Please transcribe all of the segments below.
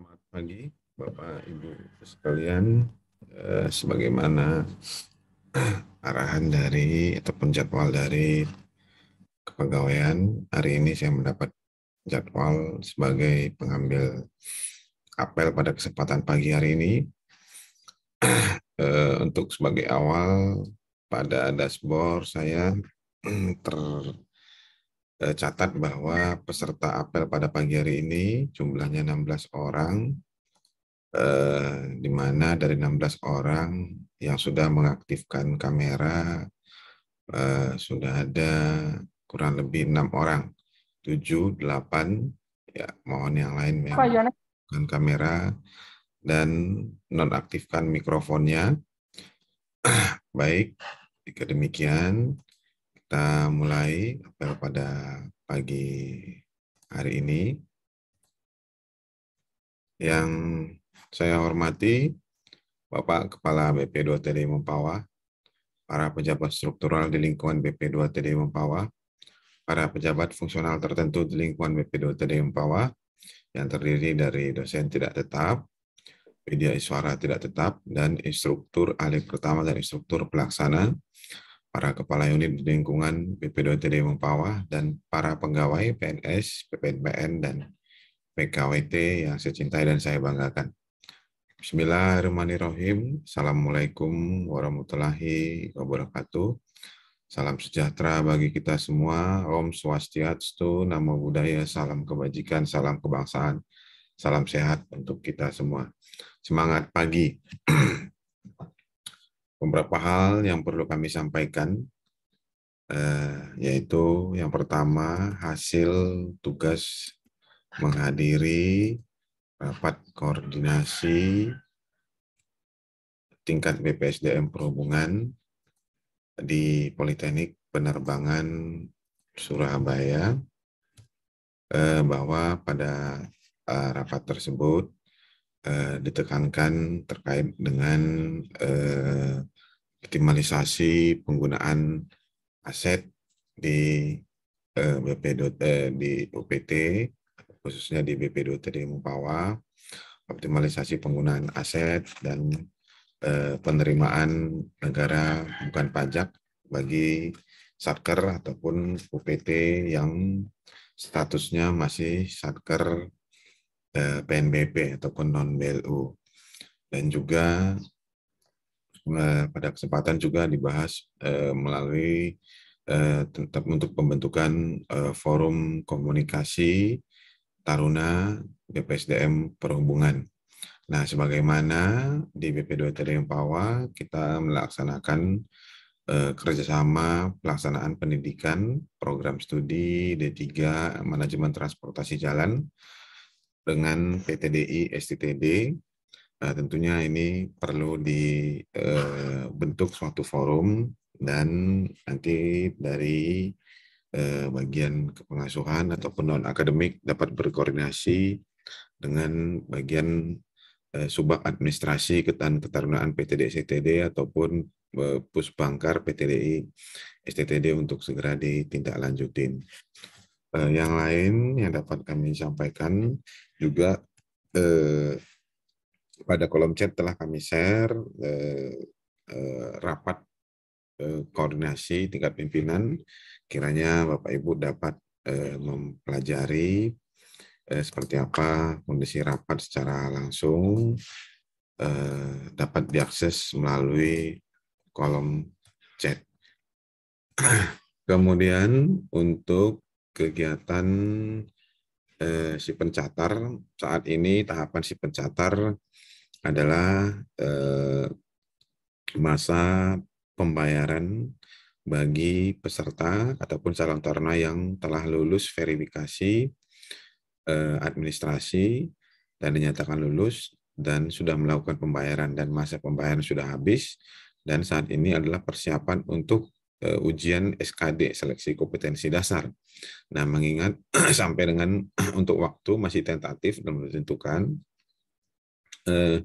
Selamat pagi, Bapak Ibu sekalian. Eh, sebagaimana arahan dari ataupun jadwal dari kepegawaian, hari ini saya mendapat jadwal sebagai pengambil apel pada kesempatan pagi hari ini. Eh, untuk sebagai awal pada dashboard saya ter Eh, catat bahwa peserta apel pada pagi hari ini jumlahnya 16 orang, eh, di mana dari 16 orang yang sudah mengaktifkan kamera eh, sudah ada kurang lebih enam orang, 7, 8, ya mohon yang lain memang kamera dan nonaktifkan mikrofonnya. Baik, jika demikian kita mulai apel pada pagi hari ini. Yang saya hormati Bapak Kepala BP2TD Mempawa, para pejabat struktural di lingkungan BP2TD Mempawa, para pejabat fungsional tertentu di lingkungan BP2TD Mempawa, yang terdiri dari dosen tidak tetap, media suara tidak tetap, dan instruktur ahli pertama dan instruktur pelaksana, para kepala unit di lingkungan bp TD, Mempawah dan para pegawai PNS, PPNPN, dan PKWT yang saya cintai dan saya banggakan. Bismillahirrahmanirrahim. Assalamualaikum warahmatullahi wabarakatuh. Salam sejahtera bagi kita semua. Om Swastiastu, Namo Buddhaya, salam kebajikan, salam kebangsaan, salam sehat untuk kita semua. Semangat pagi. beberapa hal yang perlu kami sampaikan, eh, yaitu yang pertama hasil tugas menghadiri rapat koordinasi tingkat BPSDM perhubungan di Politeknik Penerbangan Surabaya eh, bahwa pada eh, rapat tersebut eh, ditekankan terkait dengan eh, optimalisasi penggunaan aset di eh, BP eh, di UPT khususnya di BP di Mupawa optimalisasi penggunaan aset dan eh, penerimaan negara bukan pajak bagi satker ataupun UPT yang statusnya masih satker PNBP eh, ataupun non BLU dan juga eh, pada kesempatan juga dibahas eh, melalui tetap untuk pembentukan forum komunikasi Taruna BPSDM Perhubungan. Nah, sebagaimana di BP2 yang Pawa kita melaksanakan kerjasama pelaksanaan pendidikan program studi D3 Manajemen Transportasi Jalan dengan PTDI STTD Nah, tentunya ini perlu dibentuk eh, suatu forum dan nanti dari eh, bagian kepengasuhan atau non akademik dapat berkoordinasi dengan bagian eh, subak administrasi ketan ketarunaan PTD STTD ataupun puspangkar PTDI STTD untuk segera ditindaklanjutin. Uh, yang lain yang dapat kami sampaikan juga uh, pada kolom chat telah kami share uh, uh, rapat uh, koordinasi tingkat pimpinan. Kiranya Bapak Ibu dapat uh, mempelajari uh, seperti apa kondisi rapat secara langsung uh, dapat diakses melalui kolom chat. Kemudian untuk kegiatan eh, si pencatar saat ini tahapan si pencatar adalah eh, masa pembayaran bagi peserta ataupun calon taruna yang telah lulus verifikasi eh, administrasi dan dinyatakan lulus dan sudah melakukan pembayaran dan masa pembayaran sudah habis dan saat ini adalah persiapan untuk Eh, ujian SKD seleksi kompetensi dasar. Nah, mengingat sampai dengan untuk waktu masih tentatif dan ditentukan eh,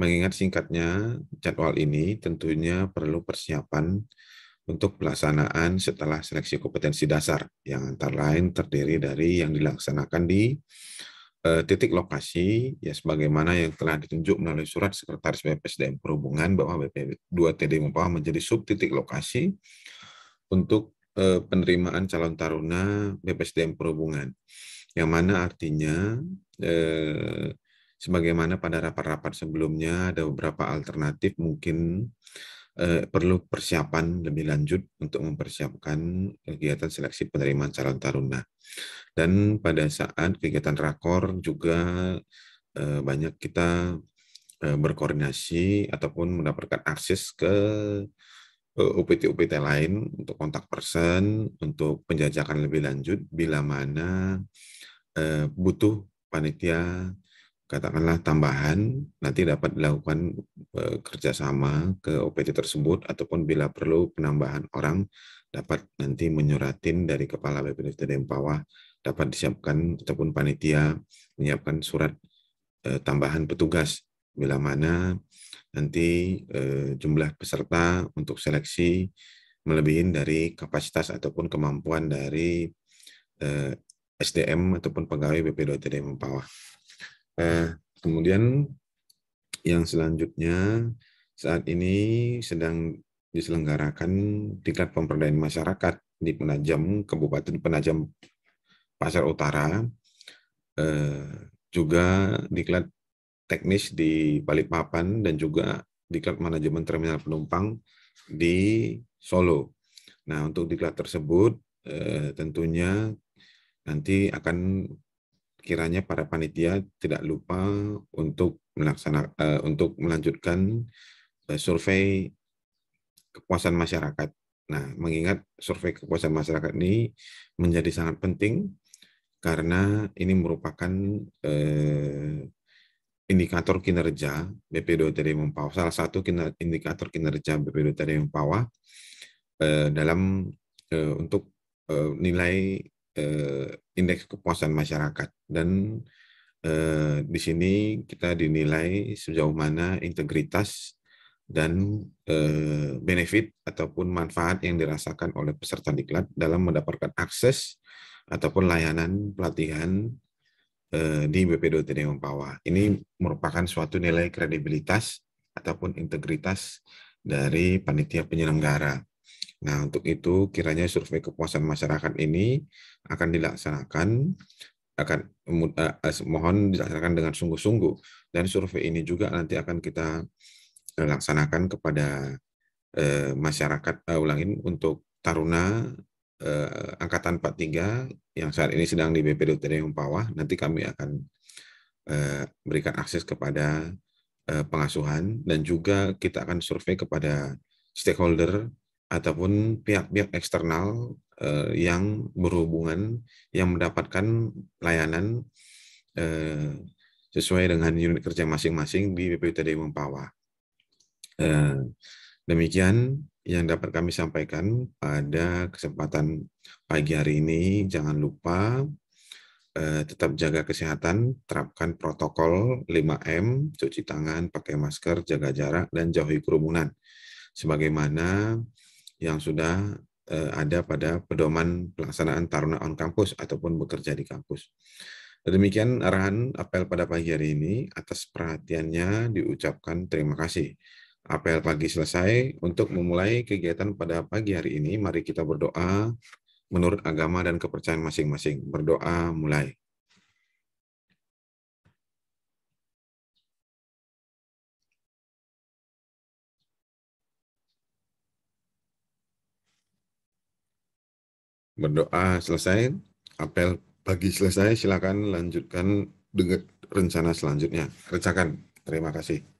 mengingat singkatnya jadwal ini tentunya perlu persiapan untuk pelaksanaan setelah seleksi kompetensi dasar yang antara lain terdiri dari yang dilaksanakan di Eh, titik lokasi ya sebagaimana yang telah ditunjuk melalui surat sekretaris BPSDM Perhubungan bahwa BP2 TD Mempawah menjadi sub titik lokasi untuk eh, penerimaan calon taruna BPSDM Perhubungan. Yang mana artinya eh, sebagaimana pada rapat-rapat sebelumnya ada beberapa alternatif mungkin Eh, perlu persiapan lebih lanjut untuk mempersiapkan kegiatan seleksi penerimaan calon taruna. Dan pada saat kegiatan rakor juga eh, banyak kita eh, berkoordinasi ataupun mendapatkan akses ke UPT-UPT lain untuk kontak person, untuk penjajakan lebih lanjut bila mana butuh panitia katakanlah tambahan nanti dapat dilakukan e, kerjasama ke OPD tersebut ataupun bila perlu penambahan orang dapat nanti menyuratin dari kepala BPD Dempawah dapat disiapkan ataupun panitia menyiapkan surat e, tambahan petugas bila mana nanti e, jumlah peserta untuk seleksi melebihi dari kapasitas ataupun kemampuan dari e, SDM ataupun pegawai BP2 TD Eh, kemudian yang selanjutnya saat ini sedang diselenggarakan tingkat pemberdayaan masyarakat di Penajam, Kabupaten Penajam Pasar Utara, eh, juga diklat teknis di Balikpapan dan juga diklat manajemen terminal penumpang di Solo. Nah, untuk diklat tersebut eh, tentunya nanti akan kiranya para panitia tidak lupa untuk melaksanakan uh, eh, untuk melanjutkan uh, survei kepuasan masyarakat. Nah, mengingat survei kepuasan masyarakat ini menjadi sangat penting karena ini merupakan uh, indikator kinerja BP2 Mempawah. salah satu indikator kinerja BP2 Mempawah dalam uh, untuk uh, nilai eh, indeks kepuasan masyarakat dan eh, di sini kita dinilai sejauh mana integritas dan eh, benefit ataupun manfaat yang dirasakan oleh peserta diklat dalam mendapatkan akses ataupun layanan pelatihan eh, di BPDOT Dewan Pawa. Ini merupakan suatu nilai kredibilitas ataupun integritas dari panitia penyelenggara. Nah, untuk itu kiranya survei kepuasan masyarakat ini akan dilaksanakan akan eh, eh, mohon dilaksanakan dengan sungguh-sungguh dan survei ini juga nanti akan kita eh, laksanakan kepada eh, masyarakat uh, ulangin untuk taruna eh, angkatan 43 yang saat ini sedang di BPD UTD Umpawah nanti kami akan eh, berikan akses kepada eh, pengasuhan dan juga kita akan survei kepada stakeholder ataupun pihak-pihak eksternal eh, yang berhubungan yang mendapatkan layanan eh, sesuai dengan unit kerja masing-masing di BPUTD Mempawah. Eh, demikian yang dapat kami sampaikan pada kesempatan pagi hari ini. Jangan lupa eh, tetap jaga kesehatan, terapkan protokol 5M, cuci tangan, pakai masker, jaga jarak, dan jauhi kerumunan. Sebagaimana yang sudah eh, ada pada pedoman pelaksanaan taruna on kampus ataupun bekerja di kampus. Demikian arahan apel pada pagi hari ini. Atas perhatiannya diucapkan terima kasih. Apel pagi selesai. Untuk memulai kegiatan pada pagi hari ini, mari kita berdoa menurut agama dan kepercayaan masing-masing. Berdoa mulai. berdoa selesai, apel pagi selesai, silakan lanjutkan dengan rencana selanjutnya. rencakan Terima kasih.